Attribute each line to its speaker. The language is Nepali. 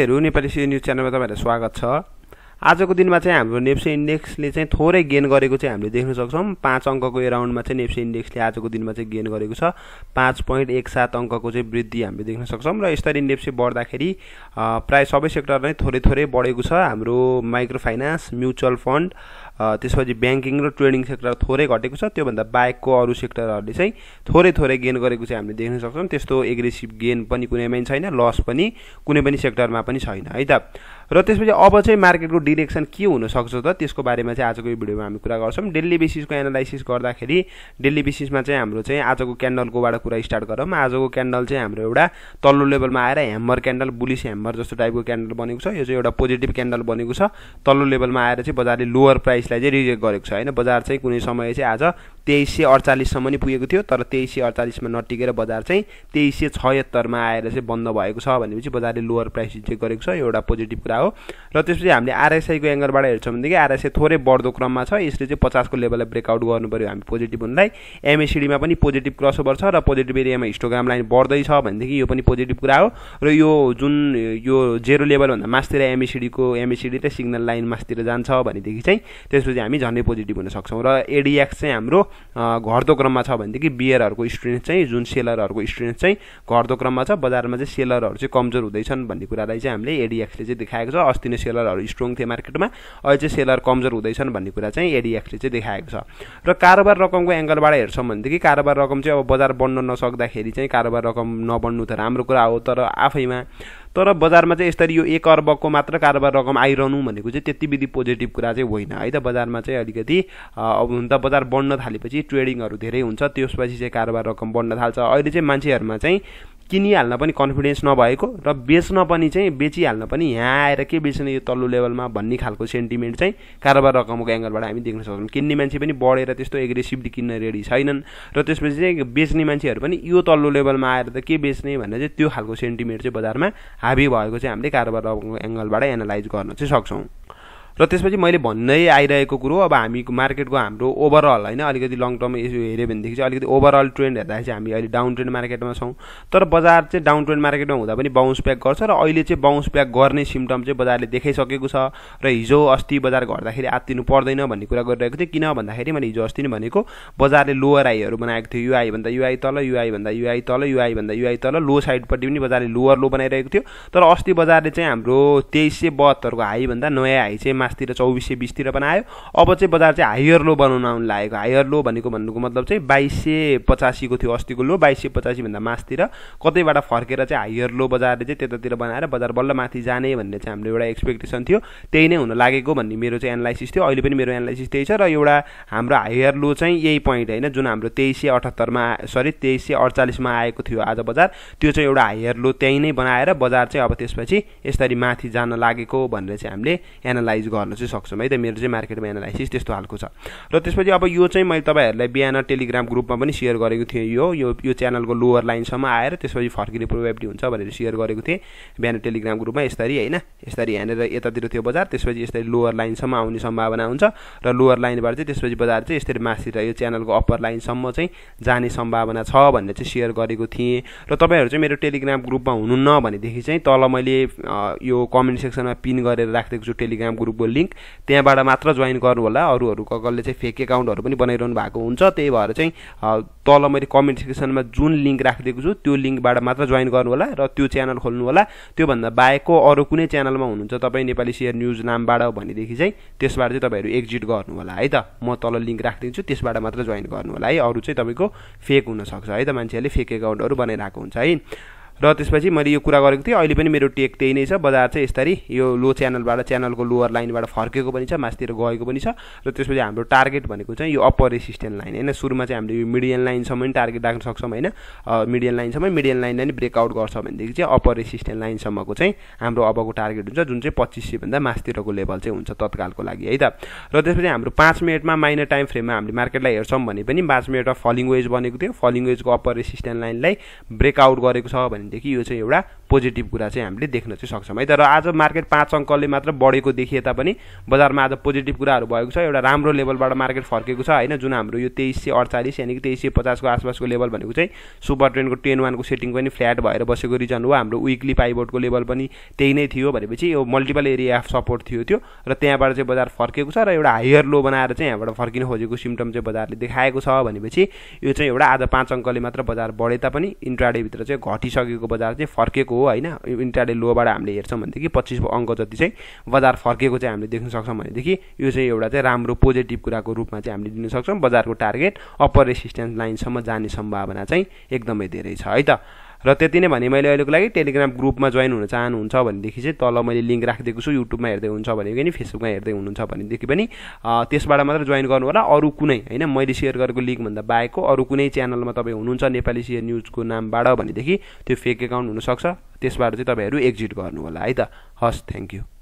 Speaker 1: हरू नेपाली सिडी न्युज च्यानलमा तपाईँहरूलाई स्वागत छ आजको दिनमा चाहिँ हाम्रो नेप्से इन्डेक्सले चाहिँ थोरै गेन गरेको चाहिँ हामीले देख्न सक्छौँ पाँच अङ्कको एराउन्डमा चाहिँ नेप्से इन्डेक्सले आजको दिनमा चाहिँ गेन गरेको छ पाँच पोइन्ट एक सात अङ्कको चाहिँ वृद्धि हामीले देख्न सक्छौँ र यसरी नेप्से बढ्दाखेरि प्रायः सबै सेक्टर नै थोरै थोरै बढेको छ हाम्रो माइक्रो फाइनान्स म्युचुअल फन्ड त्यसपछि ब्याङ्किङ र ट्रेडिङ सेक्टर थोरै घटेको छ त्योभन्दा बाहेकको अरू सेक्टरहरूले चाहिँ थोरै थोरै गेन गरेको चाहिँ हामीले देख्न सक्छौँ त्यस्तो एग्रेसिभ गेन पनि कुनै कुनैमा छैन लस पनि कुनै पनि सेक्टरमा पनि छैन है त र त्यसपछि अब चाहिँ मार्केटको डिरेक्सन के हुनसक्छ त त्यसको बारेमा चाहिँ आजको यो भिडियोमा हामी कुरा गर्छौँ डेली बेसिसको एनालाइसिस गर्दाखेरि डेली बेसिसमा चाहिँ हाम्रो चाहिँ आजको क्यान्डलकोबाट कुरा स्टार्ट गरौँ आजको क्यान्डल चाहिँ हाम्रो एउटा तल्लो लेभलमा आएर ह्याम्बर क्यान्डल बुलिस ह्याम्बर जस्तो टाइपको क्यान्डल बनेको छ यो चाहिँ एउटा पोजिटिभ क्यान्डल बनेको छ तल्लो लेभलमा आएर चाहिँ बजारले लोवर प्राइस यसलाई चाहिँ रिजेक्ट गरेको छ होइन बजार चाहिँ कुनै समय चाहिँ आज तेइस सय अडचालिससम्म नै पुगेको थियो तर तेइस सय अडचालिसमा नटिकेर बजार चाहिँ तेइस सय छयत्तरमा आएर चाहिँ बन्द भएको छ भनेपछि बजारले लोवर प्राइस चेक गरेको छ एउटा पोजिटिभ कुरा हो र त्यसपछि हामीले आरएसआईको एङ्गलबाट हेर्छौँ भनेदेखि आरएसआई थोरै बढ्दो क्रममा छ यसले चाहिँ पचासको लेभललाई ब्रेकआउट गर्नु पऱ्यो हामी पोजिटिभ हुनलाई एमएसिडीमा पनि पोजिटिभ क्रसओभर छ र पोजिटिभ एरियामा हिस्टोग्राम लाइन बढ्दैछ भनेदेखि यो पनि पोजिटिभ कुरा हो र यो जुन यो जेरो लेभलभन्दा मासतिर एमएसिडीको एमएसिडी र सिग्नल लाइन मासतिर जान्छ भनेदेखि चाहिँ त्यसपछि हामी झन्डै पोजिटिभ हुन सक्छौँ र एडिएक्स चाहिँ हाम्रो घट्दो क्रममा छ भनेदेखि बियरहरूको स्ट्रेन्थ चाहिँ जुन सेलरहरूको स्ट्रेन्थ चाहिँ घट्दो क्रममा छ बजारमा चाहिँ सेलरहरू चाहिँ कमजोर हुँदैछन् भन्ने कुरालाई चाहिँ हामीले एडिएक्सले चाहिँ देखाएको छ अस्ति नै सेलरहरू स्ट्रङ थिए मार्केटमा अहिले चाहिँ सेलर कमजोर हुँदैछन् भन्ने कुरा चाहिँ एडिएक्सले चाहिँ देखाएको छ र कारोबार रकमको एङ्गलबाट हेर्छौँ भनेदेखि कारोबार रकम चाहिँ अब बजार बढ्न नसक्दाखेरि चाहिँ कारोबार रकम नबढ्नु त राम्रो कुरा हो तर आफैमा तर बजारमा चाहिँ यसरी यो एक अर्बको मात्र कारोबार रकम आइरहनु भनेको चाहिँ त्यति विधि पोजिटिभ कुरा चाहिँ होइन है त बजारमा चाहिँ अलिकति अब हुन त बजार बढ्न थालेपछि ट्रेडिङहरू धेरै हुन्छ त्यसपछि चाहिँ कारोबार रकम बढ्न थाल्छ अहिले चाहिँ मान्छेहरूमा चाहिँ किनिहाल्न पनि कन्फिडेन्स नभएको र बेच्न पनि चाहिँ बेचिहाल्न पनि यहाँ आएर के बेच्ने यो तल्लो लेभलमा भन्ने खालको सेन्टिमेन्ट चाहिँ कारोबार रकमको एङ्गलबाट हामी देख्न सक्छौँ किन्ने मान्छे पनि बढेर त्यस्तो एग्रेसिभली किन्न रेडी छैनन् र त्यसपछि चाहिँ बेच्ने मान्छेहरू पनि यो तल्लो लेभलमा आएर त के बेच्ने भनेर चाहिँ त्यो खालको सेन्टिमेन्ट चाहिँ बजारमा हाबी भएको चाहिँ हामीले कारोबार रकमको एङ्गलबाट एनालाइज गर्न चाहिँ सक्छौँ र त्यसपछि मैले भन्नै आइरहेको कुरो अब हामी मार्केटको हाम्रो ओभरअल होइन अलिकति लङ टर्म हेऱ्यो भनेदेखि चाहिँ अलिकति ओभरअल ट्रेन्ड हेर्दाखेरि चाहिँ हामी अहिले डाउन ट्रेन्ड मार्केटमा छौँ तर बजार चाहिँ डाउन ट्रेन्ड मार्केटमा हुँदा पनि बााउन्स ब्याक गर्छ र अहिले चाहिँ बााउन्स ब्याक गर्ने सिम्टम चाहिँ बजारले देखाइसकेको छ र हिजो अस्ति बजार घट्दाखेरि आत्तिनु पर्दैन भन्ने कुरा गरिरहेको थिएँ किन भन्दाखेरि मैले हिजो अस्ति नै भनेको बजारले लोवर आईहरू बनाएको थियो युआई भन्दा युआई तल युआई भन्दा युआई तल युआई भन्दा युआई तल लो साइडपट्टि पनि बजारले लोअर लो बनाइरहेको थियो तर अस्ति बजारले चाहिँ हाम्रो तेइस सय बहत्तरको हाई भन्दा नयाँ हाई चाहिँ मासतिर चौबिस सय बिसतिर बनायो अब चाहिँ बजार चाहिँ हायर लो बनाउन आउनु लागेको हायर लो भनेको भन्नुको मतलब चाहिँ बाइस सय पचासीको थियो अस्तिको लो बाइस सय पचासीभन्दा मासतिर कतैबाट फर्केर चाहिँ हायर लो बजारले चाहिँ त्यतातिर बनाएर बजार बल्ल माथि जाने भन्ने चाहिँ हाम्रो एउटा एक्सपेक्टेसन थियो त्यही नै हुन लागेको भन्ने मेरो चाहिँ एनालाइसिस थियो अहिले पनि मेरो एनालाइसिस त्यही छ र एउटा हाम्रो हायर लो चाहिँ यही पोइन्ट होइन जुन हाम्रो तेइस सय अठहत्तरमा सरी तेइस सय अडचालिसमा आएको थियो आज बजार त्यो चाहिँ एउटा हायर लो त्यहीँ नै बनाएर बजार चाहिँ अब त्यसपछि यसरी माथि जान लागेको भनेर चाहिँ हामीले एनालाइज गर्न चाहिँ सक्छौँ है त मेरो चाहिँ मार्केटमा एनालाइसिस त्यस्तो खालको छ र त्यसपछि अब यो चाहिँ मैले तपाईँहरूलाई बिहान टेलिग्राम ग्रुपमा पनि सेयर गरेको थिएँ यो यो च्यानलको लोवर लाइनसम्म आएर त्यसपछि फर्किने प्रोबेबिलिटी हुन्छ भनेर सेयर गरेको थिएँ बिहान टेलिग्राम ग्रुपमा यसरी होइन यसरी यहाँनिर यतातिर थियो बजार त्यसपछि यसरी लोवर लाइनसम्म आउने सम्भावना हुन्छ र लोवर लाइनबाट चाहिँ त्यसपछि बजार चाहिँ यसरी मासिएर यो च्यानलको अप्पर लाइनसम्म चाहिँ जाने सम्भावना छ भनेर चाहिँ सेयर गरेको थिएँ र तपाईँहरू चाहिँ मेरो टेलिग्राम ग्रुपमा हुनुहुन्न भनेदेखि चाहिँ तल मैले यो कमेन्ट सेक्सनमा पिन गरेर राखिदिएको छु टेलिग्राम ग्रुप को लिङ्क त्यहाँबाट मात्र जोइन होला अरूहरूको कसले चाहिँ फेक एकाउन्टहरू पनि बनाइरहनु भएको हुन्छ त्यही भएर चाहिँ तल मैले कमेन्ट सेक्सनमा जुन लिङ्क राखिदिएको छु त्यो लिङ्कबाट मात्र जोइन होला र त्यो च्यानल खोल्नु खोल्नुहोला त्योभन्दा बाहेकको अरू कुनै च्यानलमा हुनुहुन्छ तपाईँ नेपाली सेयर न्युज नामबाट भनेदेखि चाहिँ त्यसबाट चाहिँ तपाईँहरू एक्जिट गर्नुहोला है त म तल लिङ्क राखिदिन्छु त्यसबाट मात्र जोइन होला है अरू चाहिँ तपाईँको फेक हुनसक्छ है त मान्छेहरूले फेक एकाउन्टहरू बनाइरहेको हुन्छ है र त्यसपछि मैले यो कुरा गरेको थिएँ अहिले पनि मेरो टेक त्यही नै छ बजार चाहिँ यसरी यो लो च्यानलबाट च्यानलको लोवर लाइनबाट फर्केको पनि छ मासतिर गएको पनि छ र त्यसपछि हाम्रो टार्गेट भनेको चाहिँ यो अप्पर रेसिस्टेन्ट लाइन होइन सुरुमा चाहिँ हामीले यो मिडियन लाइनसम्म पनि टार्गेट राख्न सक्छौँ होइन मिडियन लाइनसम्म मिडियन लाइनलाई पनि ब्रेकआउट गर्छ भनेदेखि चाहिँ अप्पर रेसिस्टेन्ट लाइनसम्मको चाहिँ हाम्रो अबको टार्गेट हुन्छ जुन चाहिँ पच्चिस सयभन्दा मासतिरको लेभल चाहिँ हुन्छ तत्कालको लागि है त र त्यसपछि हाम्रो पाँच मिनटमा माइनर टाइम फ्रेममा हामीले मार्केटलाई हेर्छौँ भने पनि पाँच मिनटमा फलिङ वेज बनेको थियो फलिङ वेजको अप्पर रेसिस्टेन्ट लाइनलाई ब्रेकआउट गरेको छ भने भनेदेखि यो चाहिँ एउटा पोजिटिभ कुरा चाहिँ हामीले देख्न चाहिँ सक्छौँ है तर आज मार्केट पाँच अङ्कले मात्र बढेको देखिए तापनि बजारमा आज पोजिटिभ कुराहरू भएको छ एउटा राम्रो लेभलबाट मार्केट फर्केको छ होइन जुन हाम्रो यो तेइस सय अडचालिस यानि कि तेइस सय पचासको आसपासको लेभल भनेको चाहिँ सुपर ट्रेनको टेन वानको सेटिङ पनि फ्ल्याट भएर बसेको रिजन हो हाम्रो विकली पाइबोर्डको लेभल पनि त्यही नै थियो भनेपछि यो मल्टिपल एरिया अफ सपोर्ट थियो त्यो र त्यहाँबाट चाहिँ बजार फर्केको छ र एउटा हायर लो बनाएर चाहिँ यहाँबाट फर्किन खोजेको सिम्टम चाहिँ बजारले देखाएको छ भनेपछि यो चाहिँ एउटा आज पाँच अङ्कले मात्र बजार बढे तापनि इन्ट्राडेभित्र चाहिँ घटिसकेको बजार चाहिँ फर्केको हो हो होइन इन्ट्राडे लोबाट हामीले हेर्छौँ भनेदेखि पच्चिस अङ्क जति चाहिँ बजार फर्केको चाहिँ हामीले देख्न सक्छौँ भनेदेखि यो चाहिँ एउटा चाहिँ राम्रो पोजिटिभ कुराको रूपमा चाहिँ हामीले दिन सक्छौँ बजारको टार्गेट अप्पर रेसिस्टेन्स लाइनसम्म जाने सम्भावना चाहिँ एकदमै धेरै छ है त र त्यति नै भने मैले अहिलेको लागि टेलिग्राम ग्रुपमा जोइन हुन चाहनुहुन्छ भनेदेखि चाहिँ तल मैले लिङ्क राखिदिएको छु युट्युबमा हेर्दै हुन्छ भनेदेखि नि फेसबुकमा हेर्दै हुनुहुन्छ भनेदेखि पनि त्यसबाट मात्र जोइन गर्नु होला अरू कुनै होइन मैले सेयर गरेको लिङ्कभन्दा बाहेकको अरू कुनै च्यानलमा तपाईँ हुनुहुन्छ नेपाली सेयर न्युजको नामबाट भनेदेखि त्यो फेक एकाउन्ट हुनसक्छ त्यसबाट चाहिँ तपाईँहरू एक्जिट गर्नु होला है त हस् थ्याङ्क यू